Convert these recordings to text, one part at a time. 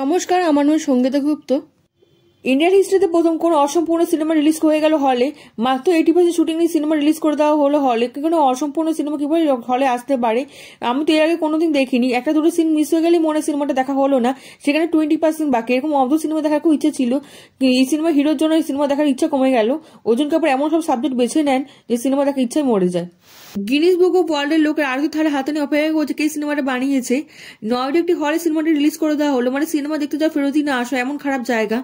নমস্কার আমার নাম সঙ্গীতা গুপ্ত ইন্ডিয়ান হিস্ট্রিতে প্রথম কোনো অসম্পূর্ণ সিনেমা রিলিজ হয়ে গেল হলে মাত্র এইটি পার্সেন্ট শুটিং নিয়ে সিনেমা রিলিজ করে দেওয়া হলো হলে কোনো অসম্পূর্ণ সিনেমা কীভাবে হলে আসতে পারে আমি তো এর আগে কোনোদিন দেখিনি একটা দুটো সিন মিস হয়ে গেলেই মনে সিনেমাটা দেখা হলো না সেখানে টোয়েন্টি পার্সেন্ট বাকি এরকম অব্দ সিনেমা দেখার খুব ইচ্ছা ছিল এই সিনেমা হিরোর জন্য এই সিনেমা দেখার ইচ্ছা কমে গেল ওজন কাপড় এমন সব সাবজেক্ট বেছে নেন যে সিনেমা দেখার ইচ্ছায় মরে যায় গিনিস বুক অফ ওয়ার্ল্ডের লোকের আরতি থালে হাতে নিয়ে অপেক্ষা করছে কে সিনেমাটা বানিয়েছে নয়ডা একটি হলে সিনেমাটা রিলিজ করে দেওয়া হলো মানে সিনেমা দেখতে যাওয়া ফেরতই না আসা এমন খারাপ জায়গা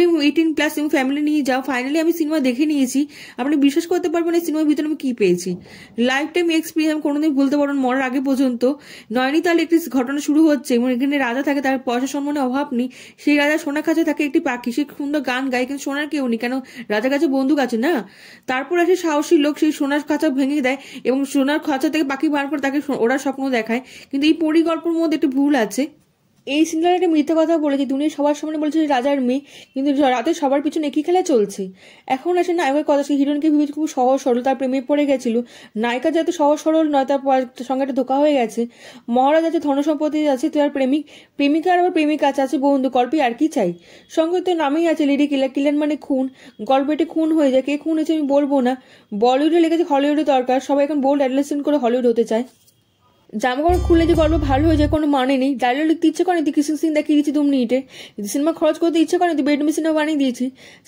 ফিল্ম এইটিন প্লাস এবং ফ্যামিলি নিয়ে যাও ফাইনালি আমি সিনেমা দেখে নিয়েছি আপনি বিশ্বাস করতে পারবেন এই সিনেমার ভিতরে আমি কী পেয়েছি লাইফ টাইম এক্সপিরিয়েন্স আমি কোনোদিন বলতে পারবেন মরার আগে পর্যন্ত নয়নিতাল একটি ঘটনা শুরু হচ্ছে এবং এখানে রাজা থাকে তার পয়সা সম্মানের অভাব নেই সেই রাজা সোনার কাছে থাকে একটি পাখি সে সুন্দর গান গায় কিন্তু সোনার কেউ নেই কেন রাজার কাছে বন্দুক আছে না তারপর আসে সাহসী লোক সেই সোনার খাঁচা ভেঙে দেয় এবং সোনার খাঁচা থেকে পাখি বার করে তাকে ওরা স্বপ্ন দেখায় কিন্তু এই পরিকল্পনার মধ্যে একটি ভুল আছে এই সিনেমার একটা মিথ্যা কথা বলেছি দুনিয়া সবার সামনে বলেছে রাজার মেয়ে কিন্তু রাতে সবার পিছনে একই খেলা চলছে এখন আসে নায়কের কথা সে হিরোইনকে ভেবেছে খুব সহজ সরল তার প্রেমে পড়ে গেছিল নায়িকা যাতে সহজ সরল নয় তার সঙ্গে একটা ধোকা হয়ে গেছে মহারাজ আছে সম্পত্তি আছে তার প্রেমিক প্রেমিকা আর প্রেমিক আছে আছে বন্ধু গল্পে আর কি চাই সঙ্গে তো নামেই আছে লেডি কিলার কিলার মানে খুন গল্পটি খুন হয়ে যায় কে খুন হয়েছে আমি বলবো না বলিউডে লেগেছে হলিউডে দরকার সবাই এখন বোল্ড অ্যাডলেসেন্ট করে হলিউড হতে চায় জামা কাপড় খুলে যে গল্প ভালো হয়ে যায় কোনো মানে নেই ডায়লগ লিখতে ইচ্ছে করে তুই কিছু সিন দেখিয়ে দিচ্ছি তুমি ইটে যদি সিনেমা খরচ করতে ইচ্ছে করে তুই বেডরুম সিনেমা বানিয়ে দিয়েছি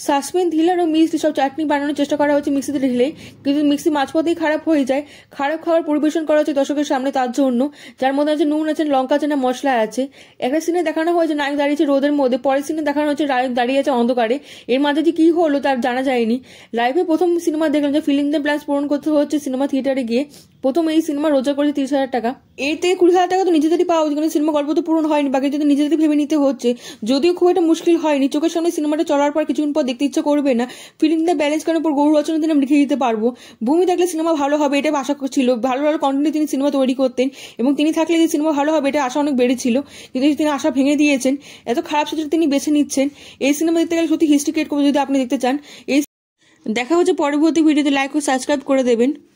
সাসপেন থ্রিলার ও মিষ্টি সব চাটনি বানানোর চেষ্টা করা হচ্ছে মিক্সিতে ঢেলে কিন্তু মিক্সি মাঝপথেই খারাপ হয়ে যায় খারাপ খাবার পরিবেশন করা হচ্ছে দর্শকের সামনে তার জন্য যার মধ্যে আছে নুন আছে লঙ্কা আছে না মশলা আছে একটা সিনে দেখানো হয়েছে নায়ক দাঁড়িয়েছে রোদের মধ্যে পরের সিনে দেখানো হচ্ছে নায়ক দাঁড়িয়ে আছে অন্ধকারে এর মাঝে যে কী হলো তার জানা যায়নি লাইভে প্রথম সিনেমা দেখলাম যে ফিলিং দ্য প্ল্যান্স পূরণ করতে হচ্ছে সিনেমা থিয়েটারে গিয়ে প্রথম এই সিনেমা রোজা করেছে তিরিশ হাজার টাকা এর থেকে কুড়ি হাজার টাকা তো নিজেদেরই পাওয়া উচিত কারণ সিনেমা গল্প তো পূরণ হয়নি বাকি যদি নিজেদের ভেবে নিতে হচ্ছে যদিও খুব একটা মুশকিল হয়নি চোখের সামনে সিনেমাটা চলার পর কিছুক্ষণ পর দেখতে ইচ্ছা করবে না ফিল্ম দ্য ব্যালেন্স করার পর গৌর রচনা তিনি লিখে দিতে পারবো ভূমি থাকলে সিনেমা ভালো হবে এটা আশা করছিল ভালো ভালো কন্টেন্টে তিনি সিনেমা তৈরি করতেন এবং তিনি থাকলে যে সিনেমা ভালো হবে এটা আশা অনেক বেড়েছিল কিন্তু তিনি আশা ভেঙে দিয়েছেন এত খারাপ সূত্রে তিনি বেছে নিচ্ছেন এই সিনেমা দেখতে গেলে সত্যি হিস্ট্রি ক্রিয়েট যদি আপনি দেখতে চান এই দেখা হচ্ছে পরবর্তী ভিডিওতে লাইক ও সাবস্ক্রাইব করে দেবেন